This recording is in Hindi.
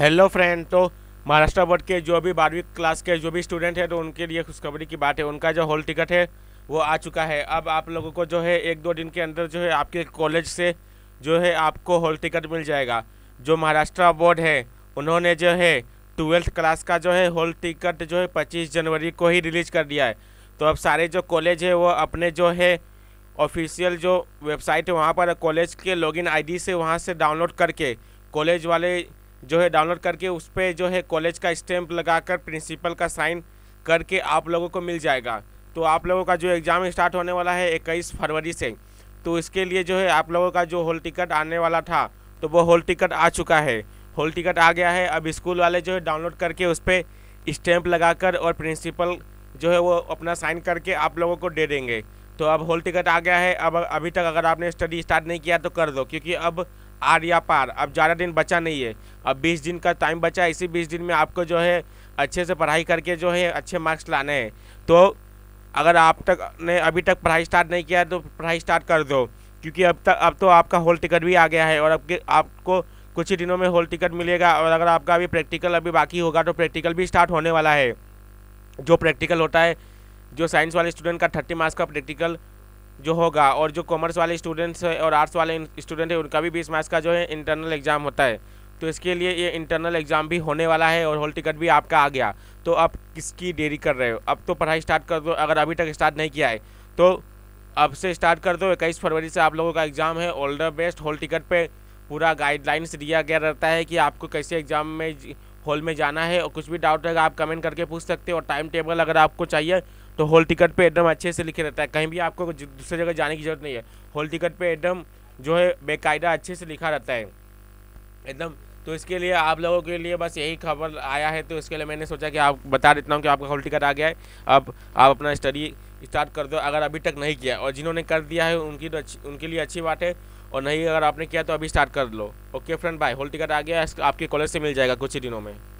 हेलो फ्रेंड तो महाराष्ट्र बोर्ड के जो भी बारहवीं क्लास के जो भी स्टूडेंट है तो उनके लिए खुशखबरी की बात है उनका जो हॉल टिकट है वो आ चुका है अब आप लोगों को जो है एक दो दिन के अंदर जो है आपके कॉलेज से जो है आपको हॉल टिकट मिल जाएगा जो महाराष्ट्र बोर्ड है उन्होंने जो है ट्वेल्थ क्लास का जो है हॉल टिकट जो है पच्चीस जनवरी को ही रिलीज कर दिया है तो अब सारे जो कॉलेज है वो अपने जो है ऑफिशियल जो वेबसाइट है वहाँ पर कॉलेज के लॉगिन आईडी से वहाँ से डाउनलोड करके कॉलेज वाले जो है डाउनलोड करके उस पर जो है कॉलेज का स्टैम्प लगाकर प्रिंसिपल का साइन करके आप लोगों को मिल जाएगा तो आप लोगों का जो एग्ज़ाम स्टार्ट होने वाला है इक्कीस फरवरी से तो इसके लिए जो है आप लोगों का जो हॉल टिकट आने वाला था तो वो हॉल टिकट आ चुका है हॉल टिकट आ गया है अब स्कूल वाले जो है डाउनलोड करके उस पर स्टैम्प लगाकर और प्रिंसिपल जो है वो अपना साइन करके आप लोगों को दे देंगे तो अब हॉल टिकट आ गया है अब अभी तक अगर आपने स्टडी स्टार्ट नहीं किया तो कर दो क्योंकि अब आर या पार अब ज़्यादा दिन बचा नहीं है अब बीस दिन का टाइम बचा है इसी बीस दिन में आपको जो है अच्छे से पढ़ाई करके जो है अच्छे मार्क्स लाने हैं तो अगर आप तक ने अभी तक पढ़ाई स्टार्ट नहीं किया है तो पढ़ाई स्टार्ट कर दो क्योंकि अब तक अब तो आपका होल टिकट भी आ गया है और अब आपको कुछ ही दिनों में होल टिकट मिलेगा और अगर आपका अभी प्रैक्टिकल अभी बाकी होगा तो प्रैक्टिकल भी स्टार्ट होने वाला है जो प्रैक्टिकल होता है जो साइंस वाले स्टूडेंट का थर्टी मार्क्स का प्रैक्टिकल जो होगा और जो कॉमर्स वाले स्टूडेंट्स हैं और आर्ट्स वाले स्टूडेंट हैं उनका भी बीस मार्च का जो है इंटरनल एग्ज़ाम होता है तो इसके लिए ये इंटरनल एग्ज़ाम भी होने वाला है और हॉल टिकट भी आपका आ गया तो आप किसकी देरी कर रहे हो अब तो पढ़ाई स्टार्ट कर दो अगर अभी तक स्टार्ट नहीं किया है तो अब से स्टार्ट कर दो इक्कीस फरवरी से आप लोगों का एग्ज़ाम है all the best hall ticket पर पूरा गाइडलाइंस दिया गया रहता है कि आपको कैसे एग्ज़ाम में हॉल में जाना है और कुछ भी डाउट रहेगा आप कमेंट करके पूछ सकते हो और टाइम टेबल अगर आपको चाहिए तो होल टिकट पे एकदम अच्छे से लिखे रहता है कहीं भी आपको दूसरे जगह जाने की जरूरत नहीं है होल टिकट पे एकदम जो है बेकायदा अच्छे से लिखा रहता है एकदम तो इसके लिए आप लोगों के लिए बस यही खबर आया है तो इसके लिए मैंने सोचा कि आप बता देता हूँ कि आपका होल टिकट आ गया है अब आप अपना स्टडी स्टार्ट कर दो अगर अभी तक नहीं किया और जिन्होंने कर दिया है उनकी तो अच्छी उनके लिए अच्छी बात है और नहीं अगर आपने किया तो अभी स्टार्ट कर लो okay friend bye hall ticket आ गया आपके कॉलेज से मिल जाएगा कुछ ही दिनों में